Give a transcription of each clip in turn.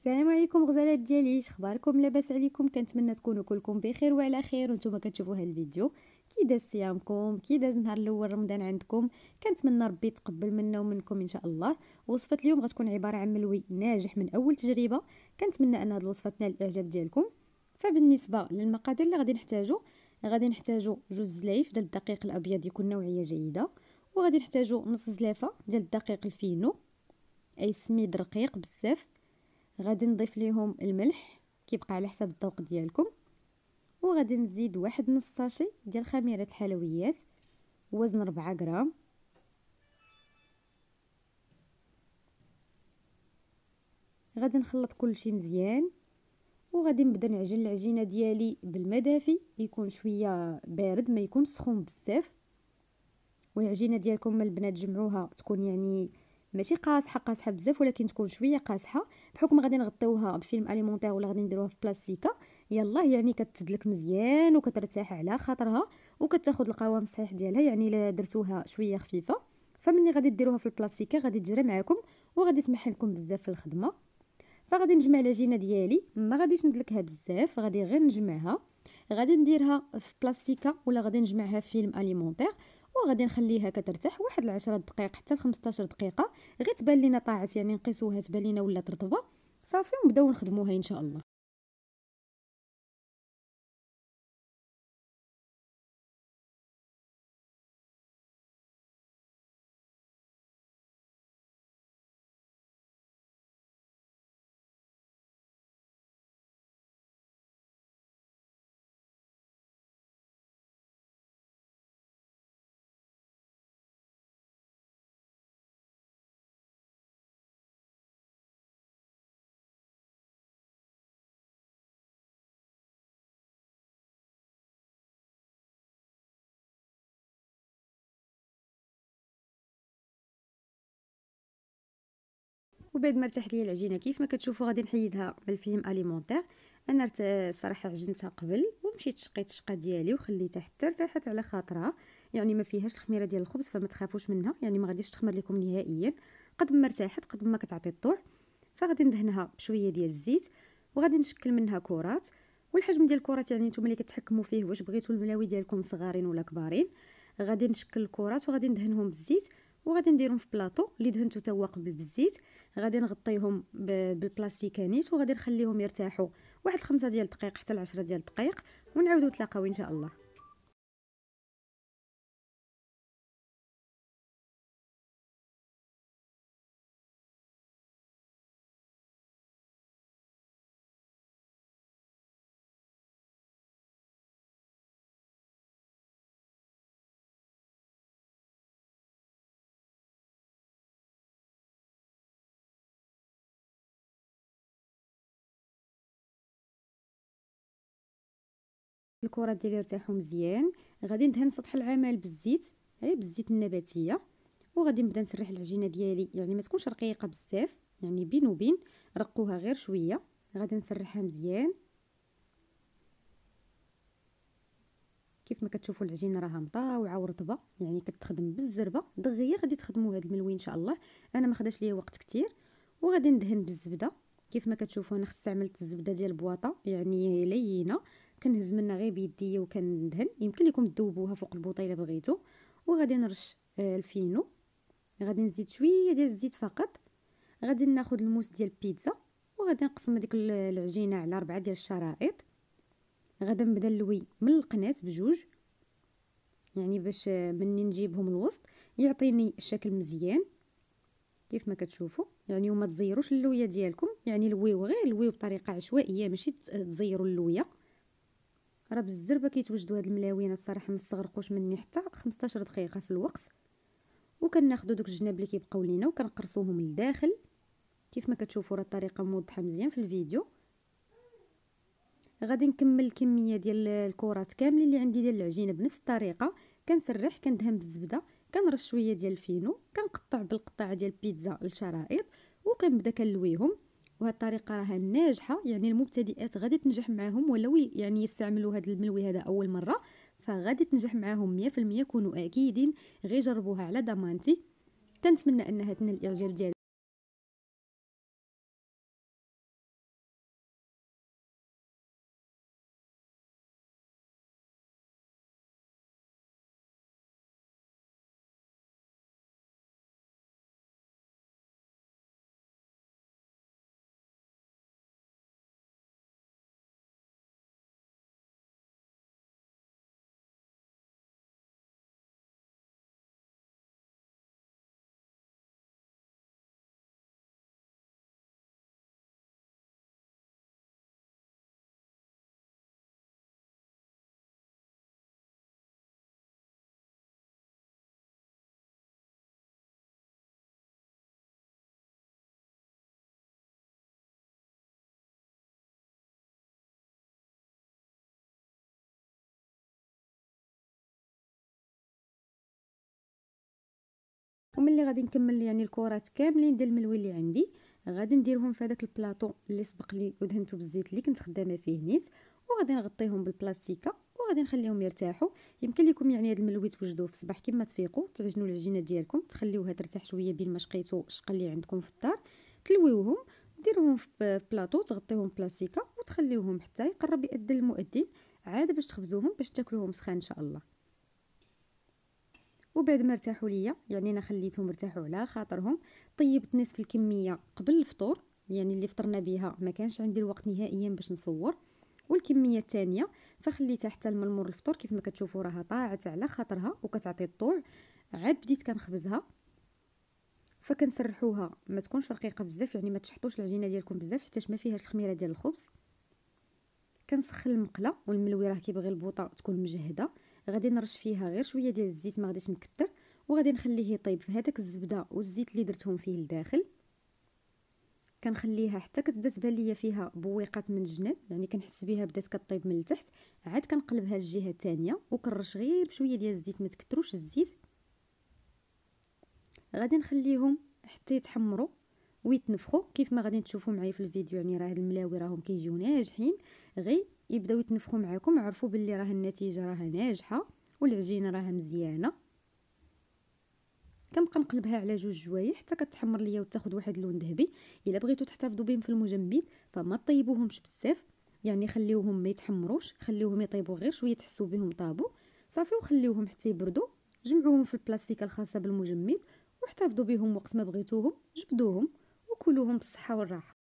السلام عليكم غزالات ديالي اخباركم لاباس عليكم كنتمنى تكونوا كلكم بخير وعلى خير وانتم كتشوفوا هذا الفيديو كي داز صيامكم كي داز نهار الاول رمضان عندكم كنتمنى ربي يتقبل منا ومنكم ان شاء الله وصفه اليوم غتكون عباره عن ملوي ناجح من اول تجربه كنتمنى ان هذه الوصفه تنال الاعجاب ديالكم فبالنسبه للمقادير اللي غادي نحتاجو غادي نحتاجو جوج زلايف ديال الدقيق الابيض يكون نوعيه جيده وغادي نحتاجو نص زلافه ديال الدقيق الفينو اي سميد رقيق بزاف غادي نضيف ليهم الملح كيبقى على حسب الذوق ديالكم وغادي نزيد واحد نص صاشي ديال خميره الحلويات وزن 4 غرام غادي نخلط كلشي مزيان وغادي نبدا نعجن العجينه ديالي بالماء دافي يكون شويه بارد ما يكون سخون بزاف والعجينه ديالكم البنات جمعوها تكون يعني ماشي قاصحه قاصحه بزاف ولكن تكون شويه قاصحه بحكم غادي نغطيوها بفيلم اليمونتير ولا غادي نديروها في بلاستيكه يلا يعني كتدلك مزيان وكترتاح على خاطرها وكتاخد القوام الصحيح ديالها يعني الا درتوها شويه خفيفه فملي غادي ديروها في البلاستيكه غادي تجري معاكم وغادي تمحلكم بزاف في الخدمه فغادي نجمع العجينه ديالي ما غاديش ندلكها بزاف غادي غير نجمعها غادي نديرها في بلاستيكه ولا غادي نجمعها في فيلم اليمونتير وغادي نخليها كترتاح واحد العشرة دقائق حتى الخمستاشر دقيقه غير تبان لينا طاعت يعني نقيسوها تبان لينا ولات رطبه صافي ونبداو نخدموها ان شاء الله وبعد ما ارتاحت ليا العجينه كيف ما كتشوفوا غادي نحيدها من الفيلم اليمونتير انا الصراحه عجنتها قبل ومشيت شقيت الشقه ديالي وخليتها حتى ارتاحت على خاطرها يعني ما فيهاش الخميره ديال الخبز فما تخافوش منها يعني ما غاديش تخمر لكم نهائيا قد ما ارتاحت قد ما كتعطي الطوع فغادي ندهنها بشويه ديال الزيت وغادي نشكل منها كرات والحجم ديال الكرات يعني نتوما اللي كتحكموا فيه واش بغيتوا الملاوي ديالكم صغارين ولا كبارين غادي نشكل الكرات وغادي ندهنهم بالزيت وغادي نديرهم في بلاطو اللي دهنتو توا قبل بالزيت غادي نغطيهم بالبلاستيكانيت وغادي نخليهم يرتاحوا واحد خمسة ديال الدقائق حتى العشرة ديال الدقائق ونعاودو نتلاقاو ان شاء الله الكرات ديالي ارتاحوا مزيان غادي ندهن سطح العمل بالزيت غير إيه، بالزيت النباتيه وغادي نبدا نسرح العجينه ديالي يعني ما تكونش رقيقه بزاف يعني بين وبين رقوها غير شويه غادي نسرحها مزيان كيف ما كتشوفوا العجينه راها مطاوعه ورطبه يعني كتخدم بالزربه دغيا غادي تخدموا هذا الملوي ان شاء الله انا ما خداش ليا وقت كتير وغادي ندهن بالزبده كيف ما كتشوفوا انا استعملت الزبده ديال البواطه يعني لينه كنهز منها غير بيديا وكندهن يمكن لكم تذوبوها فوق البوطه الا بغيتو وغادي نرش آه، الفينو غادي نزيد شويه ديال الزيت فقط غادي ناخذ الموس ديال البيتزا وغادي نقسم هذيك العجينه على ربعه ديال الشرائط غادي نبدا نلوي من القنات بجوج يعني باش آه، مني نجيبهم الوسط يعطيني شكل مزيان كيف ما كتشوفوا يعني وما تزيروش اللويه ديالكم يعني لويو غير لويو بطريقه عشوائيه ماشي تزيروا اللويه راه بالزربه كيتوجدوا هاد الملاوين الصراحه ما استغرقوش مني حتى 15 دقيقه في الوقت وكناخذوا دوك الجناب اللي كيبقاو لينا وكنقرصوهم لداخل كيف ما كتشوفوا راه الطريقه موضحه مزيان في الفيديو غادي نكمل الكميه ديال الكرات كاملين اللي عندي ديال العجينه بنفس الطريقه كنسرح كندهن بالزبده كنرش شويه ديال الفينو كنقطع بالقطعه ديال البيتزا الشرائط وكنبدا كنلويهم وهاد الطريقه راه ناجحه يعني المبتدئات غادي تنجح معاهم ولو يعني يستعملوا هاد الملوي هذا اول مره فغادي تنجح معاهم 100% كونوا اكيدين غير جربوها على ضمانتي كنتمنى انها تنال الاعجاب ديالكم وملي غادي نكمل يعني الكرات كاملين ديال الملوي اللي عندي غادي نديرهم في هذاك البلاطو اللي سبق لي ودهنته بالزيت اللي كنت خدامه فيه نيت وغادي نغطيهم بالبلاستيكا وغادي نخليهم يرتاحوا يمكن لكم يعني هذا الملوي توجدوه في الصباح كما تفيقوا تعجنوا العجينه ديالكم تخليوها ترتاح شويه بين ما شقيتوا الشقه اللي عندكم في الدار تلويوهم ديروهم في بلاطو تغطيهم بلاستيكا وتخليوهم حتى يقرب يأذن المؤذن عاد باش تخبزوهم باش تاكلوهم سخان ان شاء الله وبعد ما ارتاحوا ليا يعني انا خليتهم ارتاحوا على خاطرهم طيبت نصف الكميه قبل الفطور يعني اللي فطرنا بها ما كانش عندي الوقت نهائيا باش نصور والكميه الثانيه فخليتها حتى الملمور الفطور كيف ما كتشوفوا راها طاعت على خاطرها وكتعطي الطوع عاد بديت كنخبزها فكنسرحوها ما تكونش رقيقه بزاف يعني ما تشحطوش العجينه ديالكم بزاف حتى ما فيهاش الخميره ديال الخبز كنسخن المقله والملوي راه كيبغي البوطه تكون مجهده غادي نرش فيها غير شويه ديال الزيت ما غاديش نكثر وغادي نخليه يطيب في هذاك الزبده والزيت اللي درتهم فيه لداخل كنخليها حتى كتبدا تبان ليا فيها بويقات من الجناب يعني كنحس بها بدات كطيب من التحت عاد كنقلبها للجهه الثانيه وكنرش غير بشويه ديال الزيت ما تكثروش الزيت غادي نخليهم حتى يتحمروا ويتنفخوا كيف ما غادي تشوفوا معايا في الفيديو يعني راه هاد الملاوي راهم كيجيو ناجحين غير يبداو يتنفخوا معاكم عرفوا باللي راه النتيجه راها ناجحه والعجينه راها مزيانه كنبقى نقلبها على جوج جوايع حتى كتحمر ليا وتاخذ واحد اللون ذهبي الا بغيتو تحتفظوا بهم في المجمد فما طيبوهمش بزاف يعني خليوهم ما يتحمروش خليوهم يطيبوا غير شويه تحسوا بهم طابوا صافي وخليوهم حتى يبردوا جمعوهم في البلاستيكه الخاصه بالمجمد واحتفظوا بهم وقت ما بغيتوهم جبدوهم وكلوهم بالصحه والراحه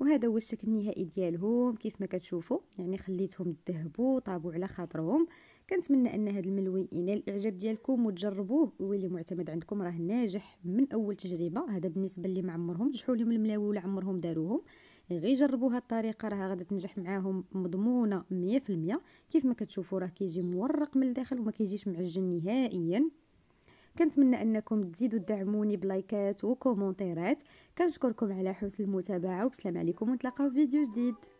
وهذا هو الشكل النهائي ديالهم كيف ما كتشوفوا يعني خليتهم ذهبوا طابوا على خاطرهم كنتمنى ان هذا الملوي ينال الاعجاب ديالكم وتجربوه ويولي معتمد عندكم راه ناجح من اول تجربه هذا بالنسبه اللي ما عمرهم جحوا لهم الملاوي ولا عمرهم داروهم غير جربوا هذه الطريقه راه غادي تنجح معاهم مضمونه 100% كيف ما كتشوفوا راه كيجي مورق من الداخل وما كيجيش معجن نهائيا كنتمنى انكم تزيدوا تدعموني بلايكات وكومونتيرات كنشكركم على حسن المتابعه وبسلام عليكم ونتلاقاو في فيديو جديد